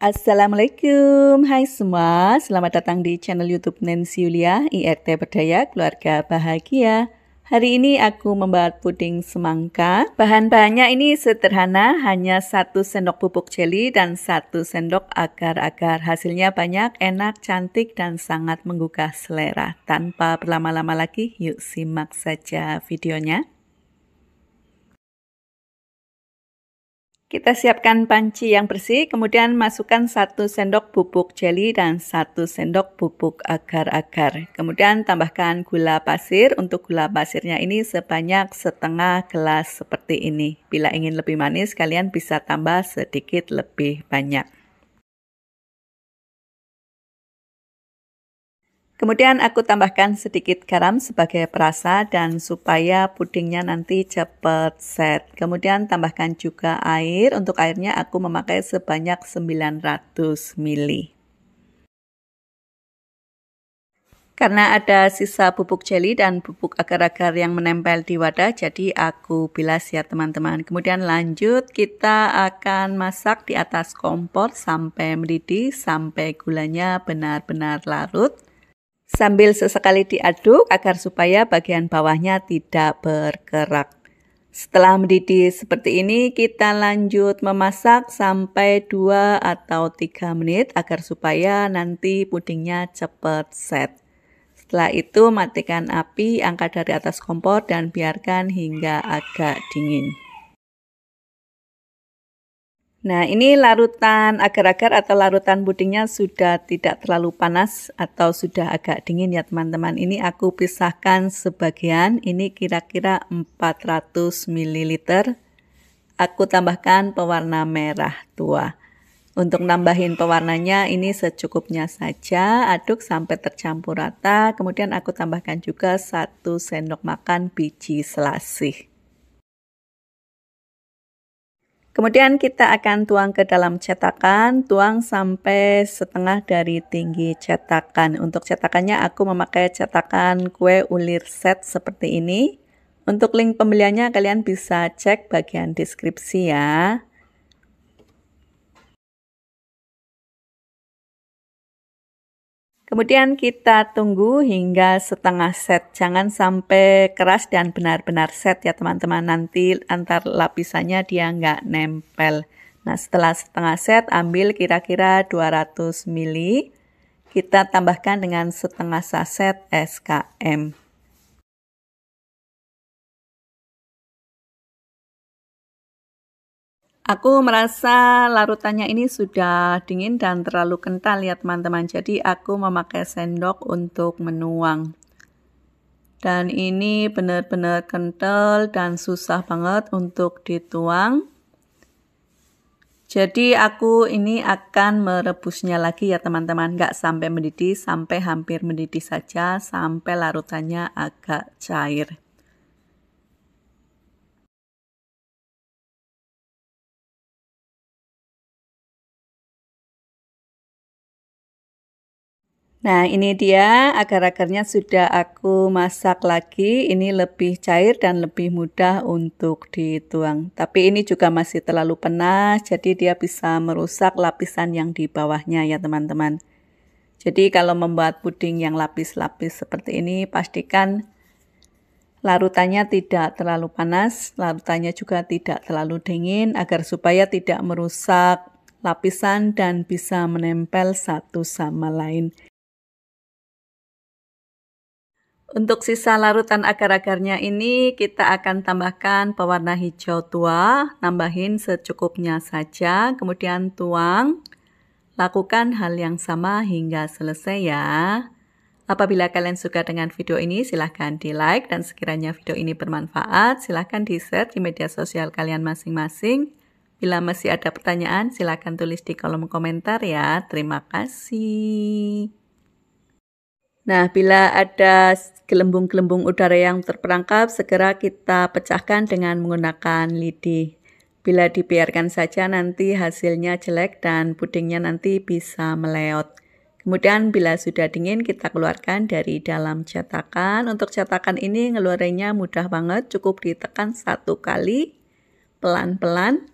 Assalamualaikum, hai semua. Selamat datang di channel YouTube Nancy Yulia, IRT Berdaya Keluarga Bahagia. Hari ini aku membuat puding semangka. Bahan-bahannya ini sederhana, hanya satu sendok pupuk jeli dan satu sendok agar-agar. Hasilnya banyak, enak, cantik, dan sangat menggugah selera. Tanpa berlama-lama lagi, yuk simak saja videonya. Kita siapkan panci yang bersih, kemudian masukkan satu sendok bubuk jelly dan satu sendok bubuk agar-agar. Kemudian tambahkan gula pasir. Untuk gula pasirnya ini sebanyak setengah gelas seperti ini. Bila ingin lebih manis, kalian bisa tambah sedikit lebih banyak. Kemudian aku tambahkan sedikit garam sebagai perasa dan supaya pudingnya nanti cepat set. Kemudian tambahkan juga air. Untuk airnya aku memakai sebanyak 900 ml. Karena ada sisa bubuk jeli dan bubuk agar-agar yang menempel di wadah, jadi aku bilas ya teman-teman. Kemudian lanjut, kita akan masak di atas kompor sampai mendidih, sampai gulanya benar-benar larut sambil sesekali diaduk agar supaya bagian bawahnya tidak bergerak. Setelah mendidih seperti ini, kita lanjut memasak sampai 2 atau 3 menit agar supaya nanti pudingnya cepat set. Setelah itu matikan api, angkat dari atas kompor dan biarkan hingga agak dingin. Nah, ini larutan agar-agar atau larutan pudingnya sudah tidak terlalu panas atau sudah agak dingin ya teman-teman. Ini aku pisahkan sebagian, ini kira-kira 400 ml. Aku tambahkan pewarna merah tua. Untuk nambahin pewarnanya ini secukupnya saja, aduk sampai tercampur rata. Kemudian aku tambahkan juga 1 sendok makan biji selasih. Kemudian kita akan tuang ke dalam cetakan, tuang sampai setengah dari tinggi cetakan. Untuk cetakannya aku memakai cetakan kue ulir set seperti ini. Untuk link pembeliannya kalian bisa cek bagian deskripsi ya. Kemudian kita tunggu hingga setengah set. Jangan sampai keras dan benar-benar set ya teman-teman. Nanti antar lapisannya dia nggak nempel. Nah setelah setengah set ambil kira-kira 200 ml. Kita tambahkan dengan setengah saset SKM. Aku merasa larutannya ini sudah dingin dan terlalu kental ya teman-teman. Jadi aku memakai sendok untuk menuang. Dan ini benar-benar kental dan susah banget untuk dituang. Jadi aku ini akan merebusnya lagi ya teman-teman. Gak sampai mendidih, sampai hampir mendidih saja, sampai larutannya agak cair. Nah, ini dia agar akarnya sudah aku masak lagi. Ini lebih cair dan lebih mudah untuk dituang. Tapi ini juga masih terlalu penas, jadi dia bisa merusak lapisan yang di bawahnya ya teman-teman. Jadi kalau membuat puding yang lapis-lapis seperti ini, pastikan larutannya tidak terlalu panas, larutannya juga tidak terlalu dingin agar supaya tidak merusak lapisan dan bisa menempel satu sama lain. Untuk sisa larutan akar-akarnya ini kita akan tambahkan pewarna hijau tua, nambahin secukupnya saja, kemudian tuang. Lakukan hal yang sama hingga selesai ya. Apabila kalian suka dengan video ini, silahkan di like dan sekiranya video ini bermanfaat, silahkan di share di media sosial kalian masing-masing. Bila masih ada pertanyaan, silahkan tulis di kolom komentar ya. Terima kasih. Nah, bila ada gelembung-gelembung udara yang terperangkap, segera kita pecahkan dengan menggunakan lidi. Bila dibiarkan saja nanti hasilnya jelek dan pudingnya nanti bisa meleot. Kemudian bila sudah dingin kita keluarkan dari dalam cetakan. Untuk cetakan ini ngeluarinnya mudah banget, cukup ditekan satu kali pelan-pelan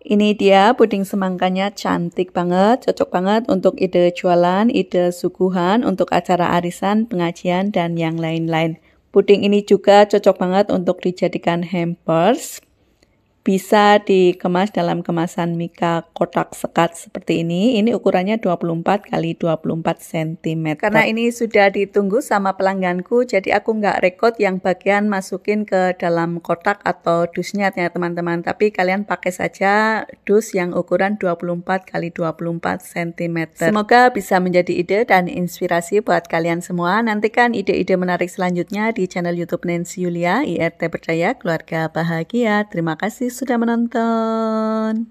Ini dia puding semangkanya cantik banget, cocok banget untuk ide jualan, ide suguhan, untuk acara arisan, pengajian, dan yang lain-lain. Puding ini juga cocok banget untuk dijadikan hampers bisa dikemas dalam kemasan mika kotak sekat seperti ini. Ini ukurannya 24 x 24 cm. Karena ini sudah ditunggu sama pelangganku, jadi aku nggak rekod yang bagian masukin ke dalam kotak atau dusnya ya teman-teman. Tapi kalian pakai saja dus yang ukuran 24 x 24 cm. Semoga bisa menjadi ide dan inspirasi buat kalian semua. Nantikan ide-ide menarik selanjutnya di channel YouTube Nancy Yulia, IRT Percaya Keluarga Bahagia. Terima kasih sudah menonton.